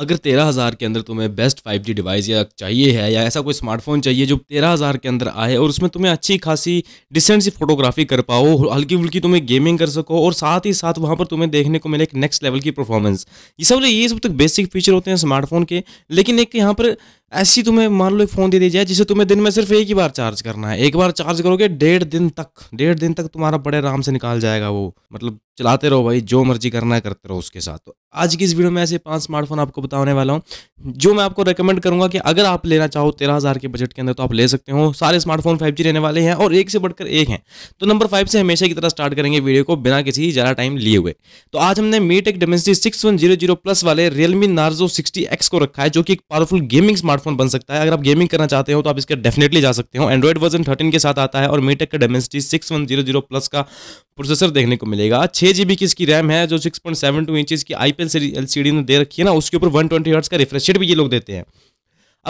अगर तेरह हज़ार के अंदर तुम्हें बेस्ट फाइव जी डिवाइस या चाहिए है या ऐसा कोई स्मार्टफोन चाहिए जो तेरह हज़ार के अंदर आए और उसमें तुम्हें अच्छी खासी डिसेंट सी फोटोग्राफी कर पाओ हल्की फुल्की तुम्हें गेमिंग कर सको और साथ ही साथ वहाँ पर तुम्हें देखने को मिले एक नेक्स्ट लेवल की परफॉर्मेंस ये सब ये सब तक बेसिक फीचर होते हैं स्मार्टफोन के लेकिन एक यहाँ पर ऐसी तुम्हें मान लो एक फ़ोन दे दी जाए जिसे तुम्हें दिन में सिर्फ एक ही बार चार्ज करना है एक बार चार्ज करोगे डेढ़ दिन तक डेढ़ दिन तक तुम्हारा बड़े आराम से निकाल जाएगा वो मतलब चलाते रहो भाई जो मर्जी करना है करते रहो उसके साथ तो आज की इस वीडियो में ऐसे पांच स्मार्टफोन आपको बताने वाला हूँ जो मैं आपको रिकमेंड करूंगा कि अगर आप लेना चाहो तेरह हज़ार के बजट के अंदर तो आप ले सकते हो सारे स्मार्टफोन फाइव जी रहने वाले हैं और एक से बढ़कर एक है तो नंबर फाइव से हमेशा की तरह स्टार्ट करेंगे वीडियो को बिना किसी ज़्यादा टाइम लिए हुए तो आज हमने MediaTek Dimensity six one zero zero plus वाले रियलमी नार्जो सिक्सटी एक्स को रखा है जो कि एक पावरफुल गेमिंग स्मार्ट स्मार्टफोन बन सकता है अगर आप गेमिंग करना चाहते हो तो आप इसके डेफिनेटली जा सकते हो एंड्रॉइड वर्जन थर्टीन के साथ आता है और मीटेक का Dimensity six one zero zero plus का प्रोसेसर देखने को मिलेगा छः जी बी की इसकी रैम है जो six point seven two inches की I P L C D ने दे रखी है ना उसके ऊपर वन ट्वेंटी हर्ट्स का रिफ्रेश रेट भी ये लोग देते हैं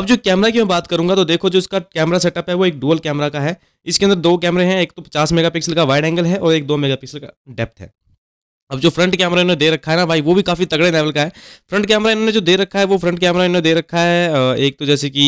अब जो कैमरा की मैं बात करूंगा तो देखो जो इसका कैमरा सेटअप है वो एक डुअल कैमरा का है इसके अंदर दो कैमरे हैं एक तो 50 मेगापिक्सल का वाइड एंगल है और एक दो मेगापिक्सल का डेप्थ है अब जो फ्रंट कैमरा इन्होंने दे रखा है ना भाई वो भी काफ़ी तगड़े लेवल का है फ्रंट कैमरा इन्होंने जो दे रखा है वो फ्रंट कैमरा इन्होंने दे रखा है एक तो जैसे कि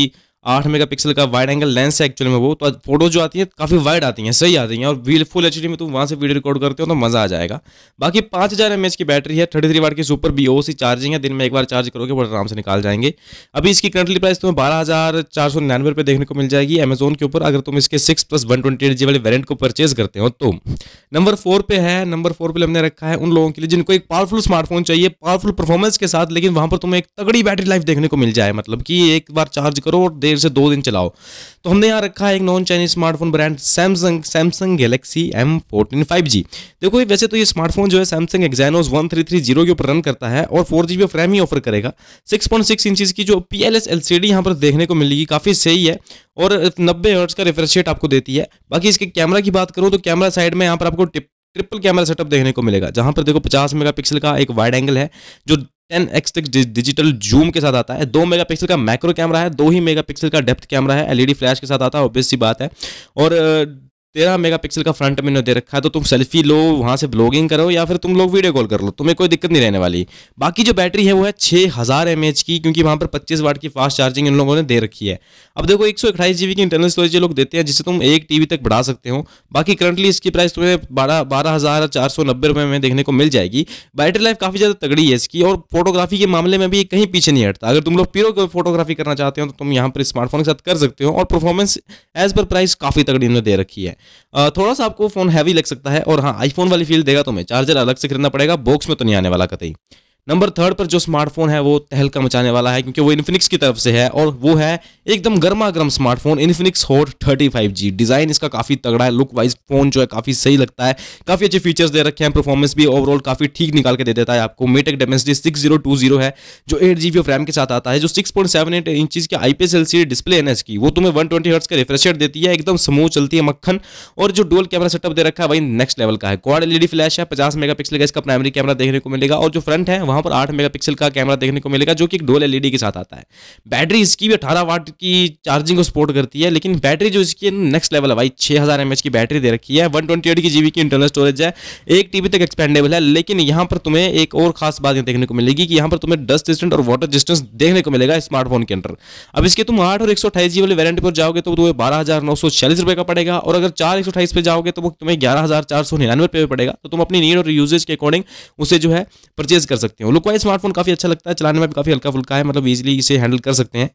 आठ मेगापिक्सल का वाइड एंगल लेंस है एक्चुअली में वो तो फोटो जो आती है काफ़ी वाइड आती हैं सही आती हैं और वील फुल एच में तुम तो वहाँ से वीडियो रिकॉर्ड करते हो तो मज़ा आ जाएगा बाकी पाँच हज़ार एम की बैटरी है थर्टी थ्री वाट की सुपर बी चार्जिंग है दिन में एक बार चार्ज करोगे बड़े आराम से निकाल जाएंगे अभी इसकी करंटली प्राइस तुम्हें बारह हज़ार चार सौ निन्यानवे रुपये देखने को मिल जाएगी अमेजोन के ऊपर अगर तुम इसके six plus one twenty eight G वाले वेरेंट को परचेज करते हो तो नंबर फोर पे है नंबर फोर पे हमने रखा है उन लोगों के लिए जिनको एक पावरफुल स्मार्टफोन चाहिए पावरफुल परफॉर्मेंस के साथ लेकिन वहाँ पर तुम्हें एक तगड़ी बैटरी लाइफ देखने को मिल जाए मतलब कि एक बार चार्ज करो और देर से दो दिन चलाओ तो हमने यहाँ रखा है एक non Chinese smartphone brand Samsung Samsung Galaxy M fourteen five G देखो ये वैसे तो ये स्मार्टफोन जो है Samsung Exynos one three three zero के ऊपर रन करता है और फोर जी बी फ्रेम ही ऑफर करेगा सिक्स पॉइंट सिक्स इंचज की जो P L S L C D यहाँ पर देखने को मिलेगी काफ़ी सही है और नब्बे हर्ट्स का रिफ्रेश रेट आपको देती है बाकी इसके कैमरा की बात करूँ तो कैमरा साइड में यहाँ पर आपको टिप ट्रिपल कैमरा सेटअप देखने को मिलेगा जहां पर देखो 50 मेगापिक्सल का एक वाइड एंगल है जो टेन एक्स तक डिजिटल जूम के साथ आता है दो मेगापिक्सल का मैक्रो कैमरा है दो ही मेगापिक्सल का डेप्थ कैमरा है एलईडी फ्लैश e के साथ आता है ऑब्वियस सी बात है और तेरह मेगापिक्सल का फ्रंट मैंने दे रखा है तो तुम सेल्फी लो वहाँ से ब्लॉगिंग करो या फिर तुम लोग वीडियो कॉल कर लो तुम्हें कोई दिक्कत नहीं रहने वाली बाकी जो बैटरी है वो है छः हज़ार एम एच की क्योंकि वहाँ पर पच्चीस वाट की फास्ट चार्जिंग इन लोगों ने दे रखी है अब देखो एक सौ अठाईस जी बी की इंटरनल स्टोरेज लोग देते हैं जिसे तुम एक टी बी तक बढ़ा सकते हो बाकी करंटली इसकी प्राइस तुम्हें बारह बारह हज़ार चार सौ नब्बे रुपये में देखने को मिल जाएगी बैटरी लाइफ काफ़ी ज़्यादा तगड़ी है इसकी और फोटोग्राफी के मामले में भी कहीं पीछे नहीं हटता अगर तुम लोग प्योर फोटोग्राफी करना चाहते हो तो तुम यहाँ पर स्मार्टफोन के साथ कर सकते हो और परफॉर्मेंस एज पर प्राइस काफ़ी तगड़ी इन्होंने दे रखी है थोड़ा सा आपको फोन हैवी लग सकता है और हाँ आईफोन वाली फील देगा तो मैं चार्जर अलग से खरीदना पड़ेगा बॉक्स में तो नहीं आने वाला कतई नंबर थर्ड पर जो स्मार्टफोन है वो तहलका मचाने वाला है क्योंकि वो इन्फिनिक्स की तरफ से है और वो है एकदम गर्मा गर्म smartphone Infinix Hot G design इसका काफ़ी तगड़ा है लुक वाइज फ़ोन जो है काफ़ी सही लगता है काफ़ी अच्छे फीचर्स दे रखे हैं परफॉर्मेंस भी ओवरऑल काफ़ी ठीक निकाल के दे देता है आपको मेटेक डेमेंसिटी सिक्स है जो एट जी ऑफ रैम के साथ आता है जो six point seven eight inches की आई पी एस डिस्प्ले है इसकी वो तुम्हें वन ट्वेंटी हर्ट्स का रिफ्रेश देती है एकदम स्मूथ चलती है मक्खन और जो डुअल कैमरा सेटअप दे रखा है वही नेक्स्ट लेवल का है क्वाड एलईडी फ्लैश है पचास मेगा का इसका प्राइमरी कैमरा देखने को मिलेगा और जो फ्रंट है वहाँ पर आठ मेगापिक्सल का कैमरा देखने को मिलेगा जो कि एक डोल एलईडी के साथ आता है बैटरी इसकी भी अठारह वाट की चार्जिंग को सपोर्ट करती है लेकिन बैटरी जो इसकी नेक्स्ट लेवल है भाई छः हज़ार की बैटरी दे रखी है वन ट्वेंटी एट की जीबी की इंटरनल स्टोरेज है एक टीबी तक एक्सपेंडेबल है लेकिन यहाँ पर तुम्हें एक और खास बात देखने को मिलेगी कि यहाँ पर तुम्हें डस्ट डिस्टेंट और वाटर डिस्टेंस देखने को मिलेगा स्मार्टफोन के अंदर अब इसके तुम आठ और एक सौ वाले वेरेंट पर जाओगे तो तुम्हें बारह हज़ार नौ सौ छियालीस रुपये का पड़ेगा और अगर चार एक सौ पे जाओगे तो वो तुम्हें ग्यारह हज़ार चार सौ निन्यानवे पड़ेगा तो तुम अपनी नीड और यूजेज के अकॉर्डिंग उसे जो है परचेज कर सकते हो सकते हो लुक वाइज स्मार्टफोन काफ़ी अच्छा लगता है चलाने में भी काफ़ी हल्का फुल्का है मतलब ईजिली इसे हैंडल कर सकते हैं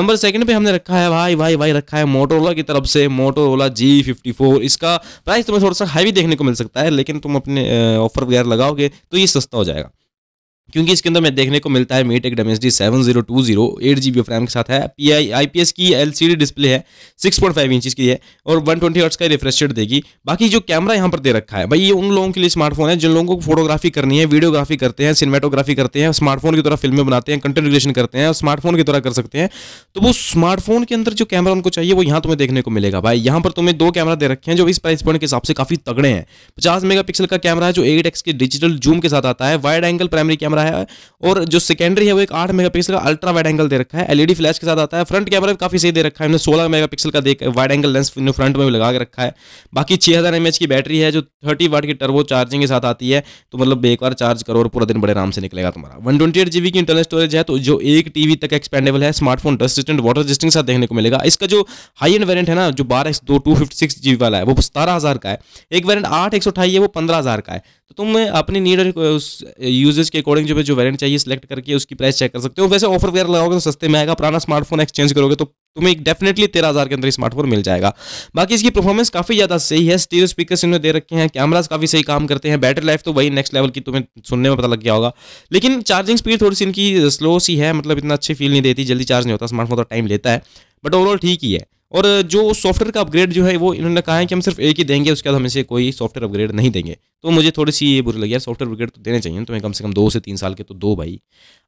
नंबर सेकंड पे हमने रखा है भाई भाई भाई रखा है मोटोरोला की तरफ से मोटोरोला जी फिफ्टी फोर इसका प्राइस तुम्हें थोड़ा सा हाई भी देखने को मिल सकता है लेकिन तुम अपने ऑफर वगैरह लगाओगे तो ये सस्ता हो जाएगा क्योंकि इसके अंदर मैं देखने को मिलता है मीटेक एक D seven zero two zero eight G B RAM के साथ है P I I P S की एल सी डी डिस्प्ले है सिक्स पॉइंट फाइव इंचज की है और वन ट्वेंटी हर्ट्स का रिफ्रेश रेट देगी बाकी जो कैमरा यहाँ पर दे रखा है भाई ये उन लोगों के लिए स्मार्टफोन है जिन लोगों को फोटोग्राफी करनी है वीडियोग्राफी करते हैं सिनेमाटोग्राफी करते हैं स्मार्टफोन की तरह फिल्में बनाते हैं कंटेंट क्रिएशन करते हैं स्मार्टफोन की तरह कर सकते हैं तो वो स्मार्टफोन के अंदर जो कैमरा उनको चाहिए वो यहाँ तुम्हें देखने को मिलेगा भाई यहाँ पर तुम्हें दो कैमरा दे रखे हैं जो इस प्राइस पॉइंट के हिसाब से काफी तगड़े हैं पचास मेगा का कैमरा है जो एट एक्स के डिजिटल जूम के साथ आता है वाइड एंगल प्राइमरी कैमरा रहा है और जो सेकेंडरी है वो एक आठ मेगापिक्सल का अल्ट्रा वाइड एंगल दे रखा है एलईडी फ्लैश e के साथ आता है फ्रंट कैमरा भी काफी सही दे रखा है हमने सोलह मेगापिक्सल का देख वाइड एंगल लेंस फ्रंट में भी लगा के रखा है बाकी छह हज़ार एम की बैटरी है जो थर्टी वाट की टर्बो चार्जिंग के साथ आती है तो मतलब एक बार चार्ज करो और पूरा दिन बड़े आराम से निकलेगा तुम्हारा वन ट्वेंटी एट जीबी की इंटरनल स्टोरेज है तो जो एक टीवी तक एक्सपेंडेबल है smartphone dust resistant water resistant के साथ देखने को मिलेगा इसका जो हाई एंड वेरियंट है ना जो बारह दो टू फिफ्टी सिक्स जी वाला है वो सतारह हज़ार का है एक वेरियंट आठ एक सौ अठाई है वो पंद्रह हज़ार का है तो तुम अपनी नीड और उस यूजेज के अकॉर्डिंग जो जो वेरियंट चाहिए सिलेक्ट करके उसकी प्राइस चेक कर सकते हो वैसे ऑफर वगैरह लगाओगे तो सस्ते में आएगा पुराना स्मार्टफोन एक्सचेंज करोगे तो तुम्हें एक डेफिनेटली तेरह हज़ार के अंदर स्मार्टफोन मिल जाएगा बाकी इसकी परफॉर्मेंस काफ़ी ज़्यादा सही है स्टीरियो स्पीकर्स इन्होंने दे रखे हैं कैमराज काफ़ी सही काम करते हैं बैटरी लाइफ तो वही नेक्स्ट लेवल की तुम्हें सुनने में पता लग गया होगा लेकिन चार्जिंग स्पीड थोड़ी सी इनकी स्लो सी है मतलब इतना अच्छी फील नहीं देती जल्दी चार्ज नहीं होता स्मार्टफोन तो टाइम लेता है बट ओवरऑल ठीक ही है और जो सॉफ्टवेयर का अपग्रेड जो है वो इन्होंने कहा है कि हम सिर्फ एक ही देंगे उसके बाद हम इसे कोई सॉफ्टवेयर अपग्रेड नहीं देंगे तो मुझे थोड़ी सी ये बुरी लगी यार सॉफ्टवेयर अपग्रेड तो देने चाहिए तुम्हें कम से कम दो से तीन साल के तो दो भाई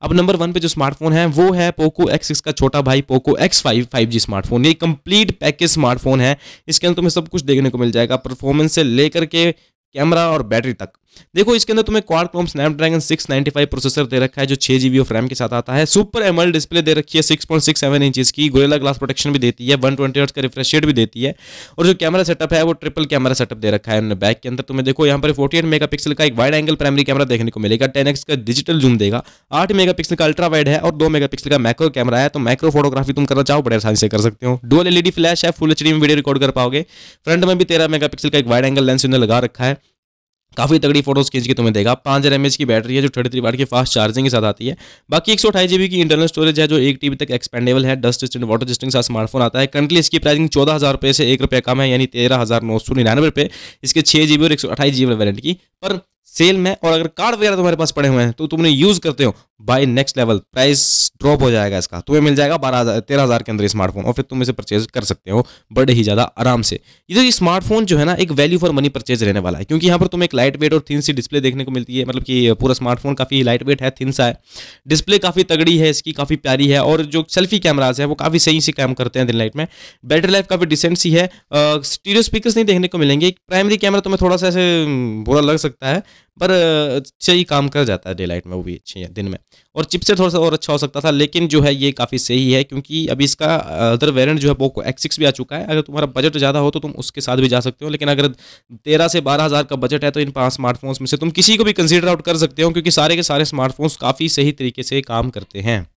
अब नंबर वन पे जो स्मार्टफोन है वो है पोको एक्स का छोटा भाई Poco X five five G smartphone ये कंप्लीट पैकेज स्मार्टफोन है इसके अंदर तुम्हें सब कुछ देखने को मिल जाएगा परफॉर्मेंस से लेकर के कैमरा और बैटरी तक देखो इसके अंदर तुम्हें क्वारकॉम स्नैपड्रैगन 695 प्रोसेसर दे रखा है जो छह जीबी ऑफ रैम के साथ आता है सुपर एमल डिस्प्ले दे रखी है 6.67 इंचेस की गोरेला ग्लास प्रोटेक्शन भी देती है 120 ट्वेंटी का रिफ्रेश रेट भी देती है और जो कैमरा सेटअप है वो ट्रिपल कैमरा सेटअप दे रखा है उन्होंने बैक के अंदर तुम्हें देखो यहाँ पर फोर्टी एट का एक वाइड एंगल प्राइमरी कैमरा देखने को मिलेगा टेन का डिजिटल जूम देगा आठ मेगा का अल्ट्रा वाइड है और दो मेगा का मैक्रो कैमरा है तो मैक्रो फोटोग्राफी तुम करना चाहो बड़े आसानी से कर सकते हो डोल एलईडी फ्लैश है फुल एच में वीडियो रिकॉर्ड कर पाओगे फ्रंट में भी तेरह मेगा का एक वाइड एंगल लेंस उन्हें लगा रखा है काफ़ी तगड़ी फोटोज खींच के तुम्हें देगा पाँच हज़ार की बैटरी है जो थर्टी थ्री वाट की फास्ट चार्जिंग के साथ आती है बाकी एक सौ की इंटरनल स्टोरेज है जो एक टीबी तक एक्सपेंडेबल है डस्ट डिस्टेंट वाटर डिस्टिंग साथ स्मार्टफोन आता है करंटली इसकी प्राइसिंग चौदह हज़ार रुपये से एक रुपये कम है यानी तेरह हज़ार नौ सौ निन्यानवे रुपये इसके छह जीबी और एक सौ अठाई जीबी वैरेंट की पर सेल में और अगर कार्ड वगैरह तुम्हारे पास पड़े हुए हैं तो तुमने यूज़ करते हो by next level price drop हो जाएगा इसका तुम्हें तो मिल जाएगा बारह हज़ार तेरह हज़ार के अंदर स्मार्टफोन और फिर तुम इसे परचेज कर सकते हो बड़े ही ज़्यादा आराम से ये तो ये स्मार्टफोन जो है ना एक वैल्यू फॉर मनी परचेज रहने वाला है क्योंकि यहाँ पर तुम्हें एक लाइट वेट और थिन सी डिस्प्ले देखने को मिलती है मतलब कि पूरा स्मार्टफोन काफ़ी लाइट वेट है थिन सा है डिस्प्ले काफ़ी तगड़ी है इसकी काफ़ी प्यारी है और जो सेल्फी कैमराज है वो काफ़ी सही से काम करते हैं दिन लाइट में बैटरी लाइफ काफ़ी डिसेंट सी है स्टीरियो स्पीकर नहीं देखने को मिलेंगे प्राइमरी कैमरा तुम्हें थोड़ा सा ऐसे बुरा लग सकता है पर सही अच्छा ही काम कर जाता है डे लाइट में वो भी अच्छी है दिन में और चिप से थोड़ा सा और अच्छा हो सकता था लेकिन जो है ये काफ़ी सही है क्योंकि अभी इसका अदर वेरियंट जो है पोको एक्स भी आ चुका है अगर तुम्हारा बजट ज़्यादा हो तो तुम उसके साथ भी जा सकते हो लेकिन अगर तेरह से बारह हज़ार का बजट है तो इन पाँच स्मार्टफोन्स में से तुम किसी को भी कंसिडर आउट कर सकते हो क्योंकि सारे के सारे स्मार्टफोन्स काफ़ी सही तरीके से काम करते हैं